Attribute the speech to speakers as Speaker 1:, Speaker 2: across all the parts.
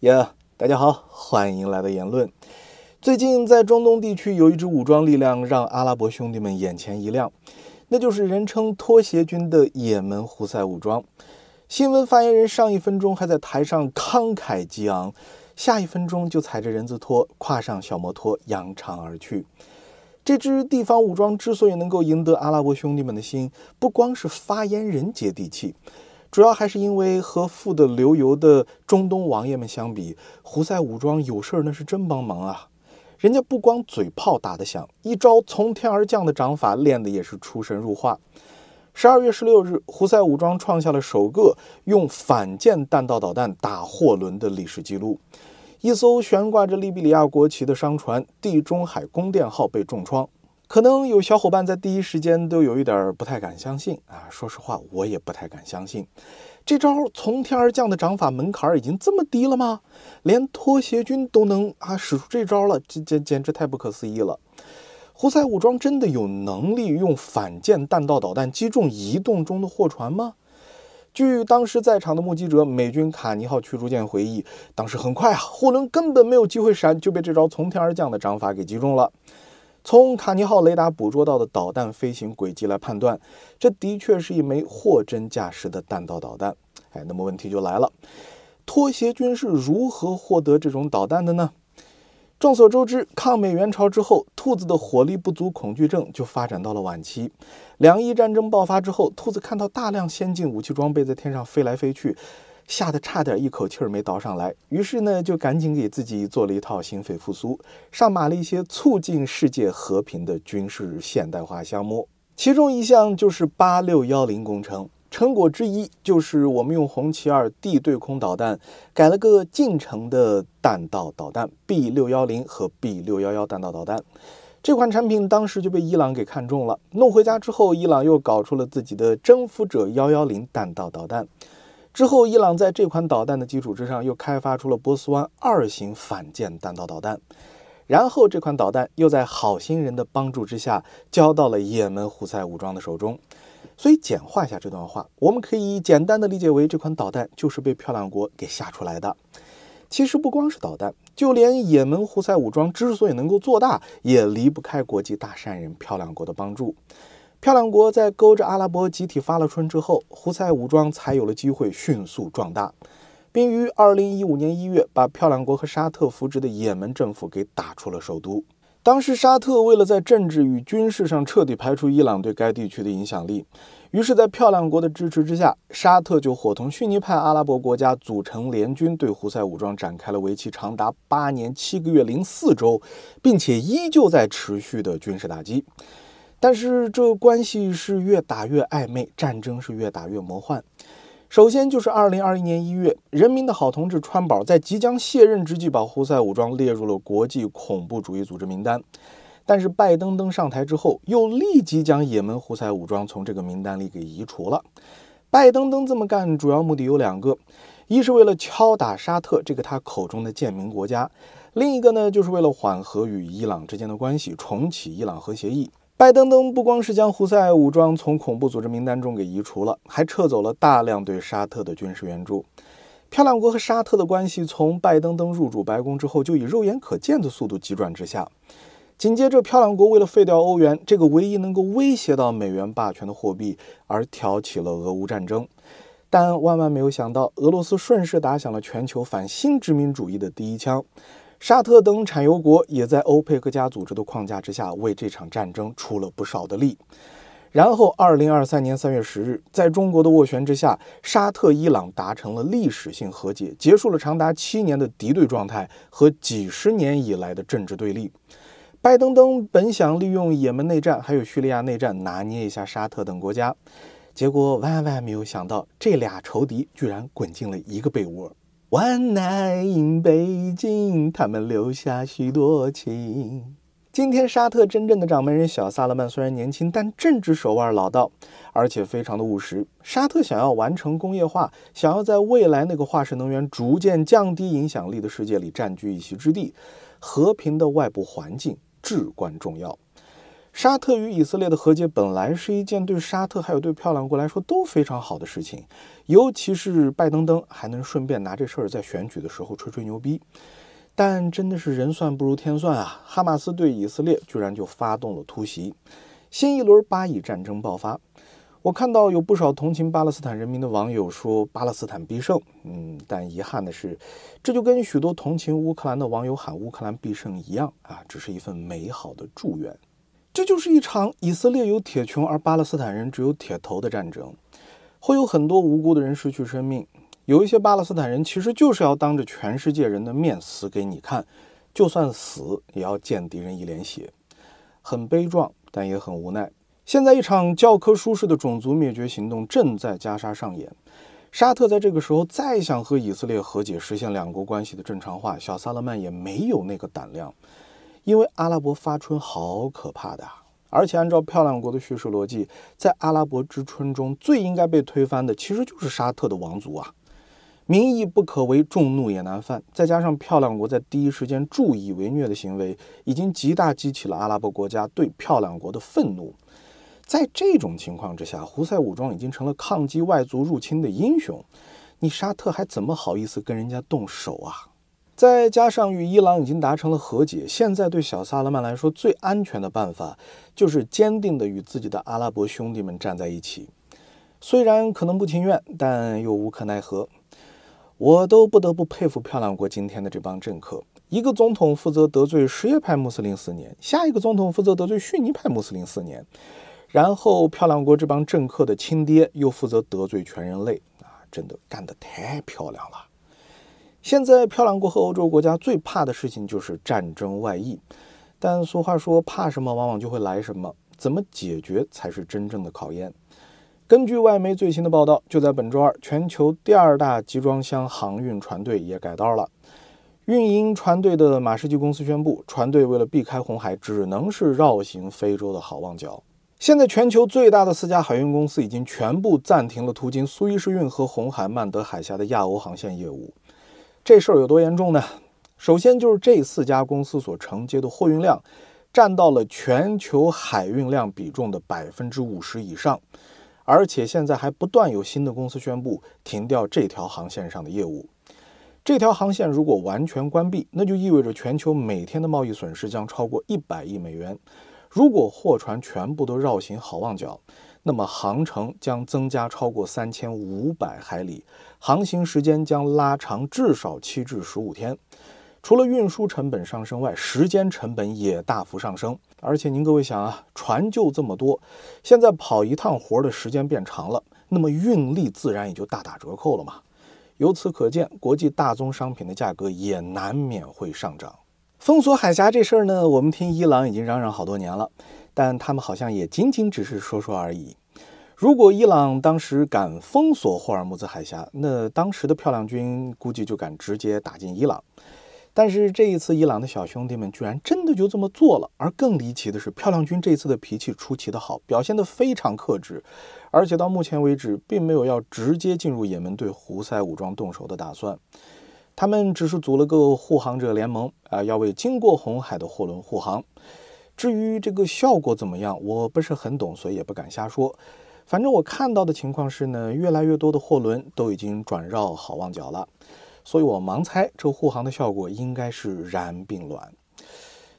Speaker 1: 呀，大家好，欢迎来到言论。最近在中东地区有一支武装力量让阿拉伯兄弟们眼前一亮，那就是人称“拖鞋军”的也门胡塞武装。新闻发言人上一分钟还在台上慷慨激昂，下一分钟就踩着人字拖，跨上小摩托扬长而去。这支地方武装之所以能够赢得阿拉伯兄弟们的心，不光是发言人接地气。主要还是因为和富得流油的中东王爷们相比，胡塞武装有事儿那是真帮忙啊！人家不光嘴炮打得响，一招从天而降的掌法练得也是出神入化。十二月十六日，胡塞武装创下了首个用反舰弹道导弹打货轮的历史记录，一艘悬挂着利比里亚国旗的商船“地中海宫殿号”被重创。可能有小伙伴在第一时间都有一点不太敢相信啊！说实话，我也不太敢相信，这招从天而降的掌法门槛已经这么低了吗？连拖鞋军都能啊使出这招了，这简简直太不可思议了！胡塞武装真的有能力用反舰弹道导弹击中移动中的货船吗？据当时在场的目击者、美军卡尼号驱逐舰回忆，当时很快啊，货轮根本没有机会闪，就被这招从天而降的掌法给击中了。从卡尼号雷达捕捉到的导弹飞行轨迹来判断，这的确是一枚货真价实的弹道导弹。哎，那么问题就来了，拖鞋军是如何获得这种导弹的呢？众所周知，抗美援朝之后，兔子的火力不足恐惧症就发展到了晚期。两伊战争爆发之后，兔子看到大量先进武器装备在天上飞来飞去。吓得差点一口气儿没倒上来，于是呢就赶紧给自己做了一套心肺复苏，上马了一些促进世界和平的军事现代化项目，其中一项就是八六幺零工程，成果之一就是我们用红旗二 D 对空导弹改了个近程的弹道导弹 B 六幺零和 B 六幺幺弹道导弹，这款产品当时就被伊朗给看中了，弄回家之后，伊朗又搞出了自己的征服者幺幺零弹道导弹。之后，伊朗在这款导弹的基础之上又开发出了波斯湾二型反舰弹道导弹，然后这款导弹又在好心人的帮助之下交到了也门胡塞武装的手中。所以，简化一下这段话，我们可以简单的理解为这款导弹就是被漂亮国给吓出来的。其实，不光是导弹，就连也门胡塞武装之所以能够做大，也离不开国际大善人漂亮国的帮助。漂亮国在勾着阿拉伯集体发了春之后，胡塞武装才有了机会迅速壮大，并于二零一五年一月把漂亮国和沙特扶植的也门政府给打出了首都。当时沙特为了在政治与军事上彻底排除伊朗对该地区的影响力，于是，在漂亮国的支持之下，沙特就伙同逊尼派阿拉伯国家组成联军，对胡塞武装展开了为期长达八年七个月零四周，并且依旧在持续的军事打击。但是这关系是越打越暧昧，战争是越打越魔幻。首先就是二零二一年一月，人民的好同志川宝在即将卸任之际，把胡塞武装列入了国际恐怖主义组织名单。但是拜登登上台之后，又立即将也门胡塞武装从这个名单里给移除了。拜登登这么干，主要目的有两个，一是为了敲打沙特这个他口中的贱民国家，另一个呢就是为了缓和与伊朗之间的关系，重启伊朗核协议。拜登登不光是将胡塞武装从恐怖组织名单中给移除了，还撤走了大量对沙特的军事援助。漂亮国和沙特的关系从拜登登入主白宫之后，就以肉眼可见的速度急转直下。紧接着，漂亮国为了废掉欧元这个唯一能够威胁到美元霸权的货币，而挑起了俄乌战争。但万万没有想到，俄罗斯顺势打响了全球反新殖民主义的第一枪。沙特等产油国也在欧佩克加组织的框架之下，为这场战争出了不少的力。然后，二零二三年三月十日，在中国的斡旋之下，沙特、伊朗达成了历史性和解，结束了长达七年的敌对状态和几十年以来的政治对立。拜登登本想利用也门内战还有叙利亚内战拿捏一下沙特等国家，结果万万没有想到，这俩仇敌居然滚进了一个被窝。万 in 北京，他们留下许多情。今天，沙特真正的掌门人小萨勒曼虽然年轻，但政治手腕老道，而且非常的务实。沙特想要完成工业化，想要在未来那个化石能源逐渐降低影响力的世界里占据一席之地，和平的外部环境至关重要。沙特与以色列的和解本来是一件对沙特还有对漂亮国来说都非常好的事情，尤其是拜登登还能顺便拿这事儿在选举的时候吹吹牛逼。但真的是人算不如天算啊！哈马斯对以色列居然就发动了突袭，新一轮巴以战争爆发。我看到有不少同情巴勒斯坦人民的网友说巴勒斯坦必胜，嗯，但遗憾的是，这就跟许多同情乌克兰的网友喊乌克兰必胜一样啊，只是一份美好的祝愿。这就是一场以色列有铁穹，而巴勒斯坦人只有铁头的战争，会有很多无辜的人失去生命。有一些巴勒斯坦人其实就是要当着全世界人的面死给你看，就算死也要见敌人一脸血，很悲壮，但也很无奈。现在一场教科书式的种族灭绝行动正在加沙上演，沙特在这个时候再想和以色列和解，实现两国关系的正常化，小萨勒曼也没有那个胆量。因为阿拉伯发春好可怕的，而且按照漂亮国的叙事逻辑，在阿拉伯之春中最应该被推翻的，其实就是沙特的王族啊。民意不可为，众怒也难犯。再加上漂亮国在第一时间助以为虐的行为，已经极大激起了阿拉伯国家对漂亮国的愤怒。在这种情况之下，胡塞武装已经成了抗击外族入侵的英雄，你沙特还怎么好意思跟人家动手啊？再加上与伊朗已经达成了和解，现在对小萨勒曼来说最安全的办法，就是坚定地与自己的阿拉伯兄弟们站在一起。虽然可能不情愿，但又无可奈何。我都不得不佩服漂亮国今天的这帮政客：一个总统负责得罪什叶派穆斯林四年，下一个总统负责得罪逊尼派穆斯林四年，然后漂亮国这帮政客的亲爹又负责得罪全人类啊！真的干得太漂亮了。现在，漂亮过后，欧洲国家最怕的事情就是战争外溢。但俗话说，怕什么，往往就会来什么。怎么解决，才是真正的考验。根据外媒最新的报道，就在本周二，全球第二大集装箱航运船队也改道了。运营船队的马士基公司宣布，船队为了避开红海，只能是绕行非洲的好望角。现在，全球最大的四家海运公司已经全部暂停了途经苏伊士运河、红海、曼德海峡的亚欧航线业务。这事儿有多严重呢？首先就是这四家公司所承接的货运量，占到了全球海运量比重的百分之五十以上，而且现在还不断有新的公司宣布停掉这条航线上的业务。这条航线如果完全关闭，那就意味着全球每天的贸易损失将超过一百亿美元。如果货船全部都绕行好望角，那么航程将增加超过三千五百海里，航行时间将拉长至少七至十五天。除了运输成本上升外，时间成本也大幅上升。而且您各位想啊，船就这么多，现在跑一趟活的时间变长了，那么运力自然也就大打折扣了嘛。由此可见，国际大宗商品的价格也难免会上涨。封锁海峡这事儿呢，我们听伊朗已经嚷嚷好多年了。但他们好像也仅仅只是说说而已。如果伊朗当时敢封锁霍尔木兹海峡，那当时的漂亮军估计就敢直接打进伊朗。但是这一次，伊朗的小兄弟们居然真的就这么做了。而更离奇的是，漂亮军这次的脾气出奇的好，表现得非常克制，而且到目前为止，并没有要直接进入也门对胡塞武装动手的打算。他们只是组了个护航者联盟，啊，要为经过红海的货轮护航。至于这个效果怎么样，我不是很懂，所以也不敢瞎说。反正我看到的情况是呢，越来越多的货轮都已经转绕好望角了，所以我盲猜这护航的效果应该是然并卵。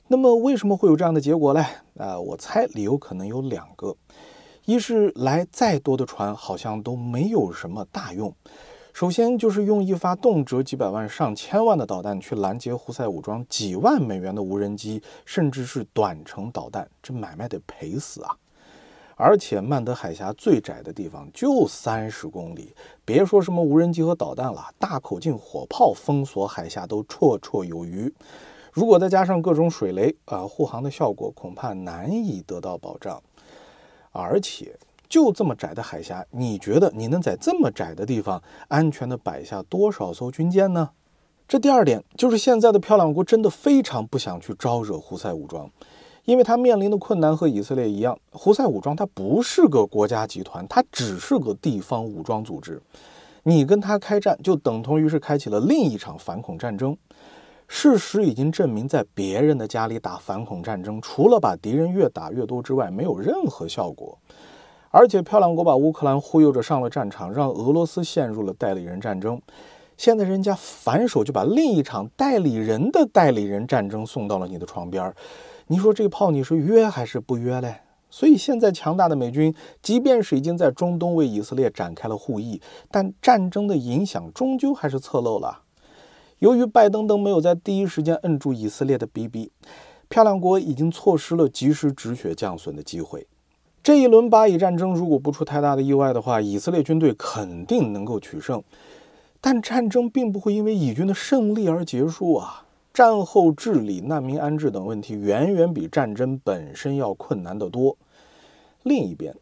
Speaker 1: 那么为什么会有这样的结果呢？啊，我猜理由可能有两个，一是来再多的船好像都没有什么大用。首先就是用一发动辄几百万上千万的导弹去拦截胡塞武装几万美元的无人机，甚至是短程导弹，这买卖得赔死啊！而且曼德海峡最窄的地方就三十公里，别说什么无人机和导弹了，大口径火炮封锁海峡都绰绰有余。如果再加上各种水雷，呃，护航的效果恐怕难以得到保障。而且。就这么窄的海峡，你觉得你能在这么窄的地方安全的摆下多少艘军舰呢？这第二点就是现在的漂亮国真的非常不想去招惹胡塞武装，因为他面临的困难和以色列一样。胡塞武装它不是个国家集团，它只是个地方武装组织。你跟他开战，就等同于是开启了另一场反恐战争。事实已经证明，在别人的家里打反恐战争，除了把敌人越打越多之外，没有任何效果。而且漂亮国把乌克兰忽悠着上了战场，让俄罗斯陷入了代理人战争。现在人家反手就把另一场代理人的代理人战争送到了你的床边儿。你说这炮你是约还是不约嘞？所以现在强大的美军，即便是已经在中东为以色列展开了护翼，但战争的影响终究还是侧漏了。由于拜登登没有在第一时间摁住以色列的逼逼，漂亮国已经错失了及时止血降损的机会。这一轮巴以战争，如果不出太大的意外的话，以色列军队肯定能够取胜。但战争并不会因为以军的胜利而结束啊！战后治理、难民安置等问题，远远比战争本身要困难得多。另一边，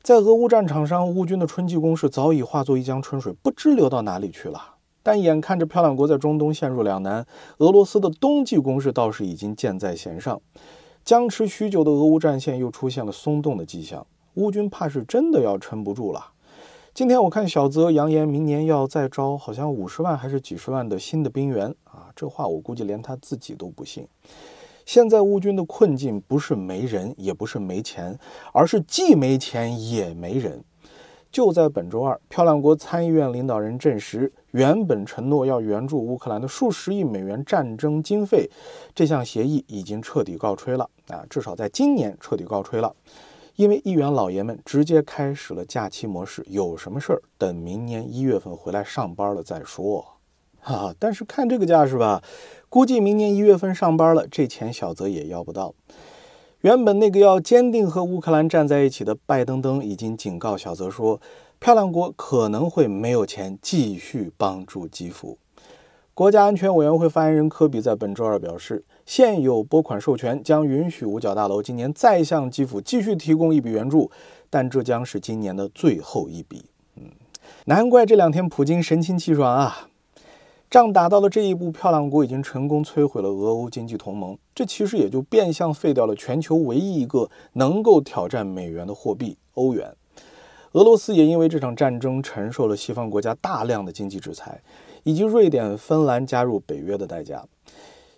Speaker 1: 在俄乌战场上，乌军的春季攻势早已化作一江春水，不知流到哪里去了。但眼看着漂亮国在中东陷入两难，俄罗斯的冬季攻势倒是已经箭在弦上。僵持许久的俄乌战线又出现了松动的迹象，乌军怕是真的要撑不住了。今天我看小泽扬言明年要再招，好像五十万还是几十万的新的兵员啊！这话我估计连他自己都不信。现在乌军的困境不是没人，也不是没钱，而是既没钱也没人。就在本周二，漂亮国参议院领导人证实，原本承诺要援助乌克兰的数十亿美元战争经费，这项协议已经彻底告吹了啊！至少在今年彻底告吹了，因为议员老爷们直接开始了假期模式，有什么事儿等明年一月份回来上班了再说。哈、啊！但是看这个架势吧，估计明年一月份上班了，这钱小泽也要不到。原本那个要坚定和乌克兰站在一起的拜登，登已经警告小泽说：“漂亮国可能会没有钱继续帮助基辅。”国家安全委员会发言人科比在本周二表示，现有拨款授权将允许五角大楼今年再向基辅继续提供一笔援助，但这将是今年的最后一笔。嗯，难怪这两天普京神清气爽啊！仗打到了这一步，漂亮国已经成功摧毁了俄欧经济同盟。其实也就变相废掉了全球唯一一个能够挑战美元的货币——欧元。俄罗斯也因为这场战争承受了西方国家大量的经济制裁，以及瑞典、芬兰加入北约的代价。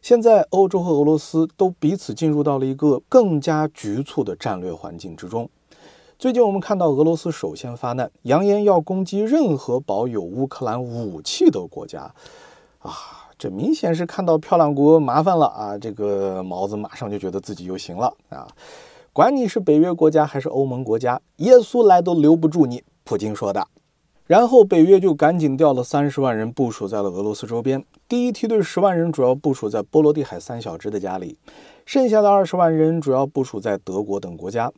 Speaker 1: 现在，欧洲和俄罗斯都彼此进入到了一个更加局促的战略环境之中。最近，我们看到俄罗斯首先发难，扬言要攻击任何保有乌克兰武器的国家。啊，这明显是看到漂亮国麻烦了啊！这个毛子马上就觉得自己又行了啊！管你是北约国家还是欧盟国家，耶稣来都留不住你，普京说的。然后北约就赶紧调了三十万人部署在了俄罗斯周边，第一梯队十万人主要部署在波罗的海三小只的家里，剩下的二十万人主要部署在德国等国家。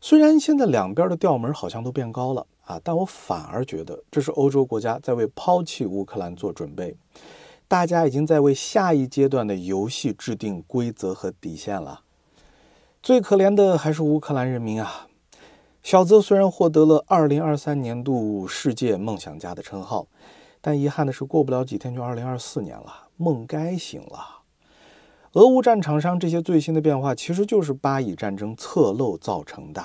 Speaker 1: 虽然现在两边的调门好像都变高了啊，但我反而觉得这是欧洲国家在为抛弃乌克兰做准备。大家已经在为下一阶段的游戏制定规则和底线了。最可怜的还是乌克兰人民啊！小泽虽然获得了二零二三年度世界梦想家的称号，但遗憾的是，过不了几天就二零二四年了，梦该醒了。俄乌战场上这些最新的变化，其实就是巴以战争侧漏造成的，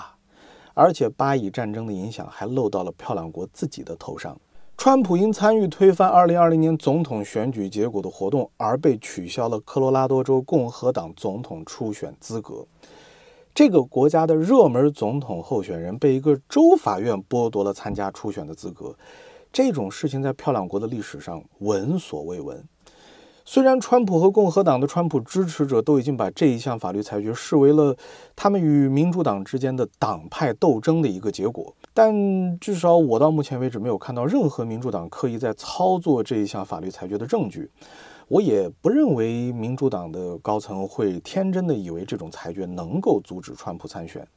Speaker 1: 而且巴以战争的影响还漏到了漂亮国自己的头上。川普因参与推翻2020年总统选举结果的活动而被取消了科罗拉多州共和党总统初选资格。这个国家的热门总统候选人被一个州法院剥夺了参加初选的资格。这种事情在漂亮国的历史上闻所未闻。虽然川普和共和党的川普支持者都已经把这一项法律裁决视为了他们与民主党之间的党派斗争的一个结果，但至少我到目前为止没有看到任何民主党刻意在操作这一项法律裁决的证据。我也不认为民主党的高层会天真的以为这种裁决能够阻止川普参选。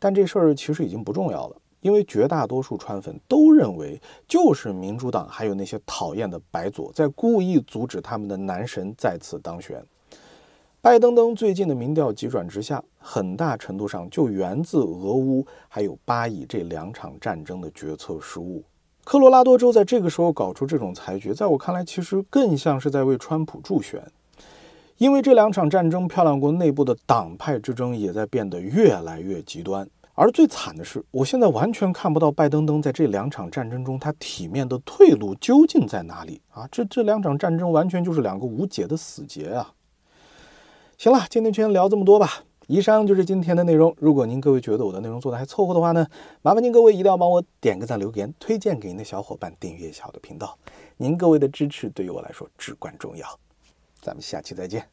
Speaker 1: 但这事儿其实已经不重要了。因为绝大多数川粉都认为，就是民主党还有那些讨厌的白左在故意阻止他们的男神再次当选。拜登登最近的民调急转直下，很大程度上就源自俄乌还有巴以这两场战争的决策失误。科罗拉多州在这个时候搞出这种裁决，在我看来，其实更像是在为川普助选。因为这两场战争，漂亮国内部的党派之争也在变得越来越极端。而最惨的是，我现在完全看不到拜登登在这两场战争中他体面的退路究竟在哪里啊！这这两场战争完全就是两个无解的死结啊！行了，今天先聊这么多吧。以上就是今天的内容。如果您各位觉得我的内容做的还凑合的话呢，麻烦您各位一定要帮我点个赞、留言、推荐给您的小伙伴、订阅一下我的频道。您各位的支持对于我来说至关重要。咱们下期再见。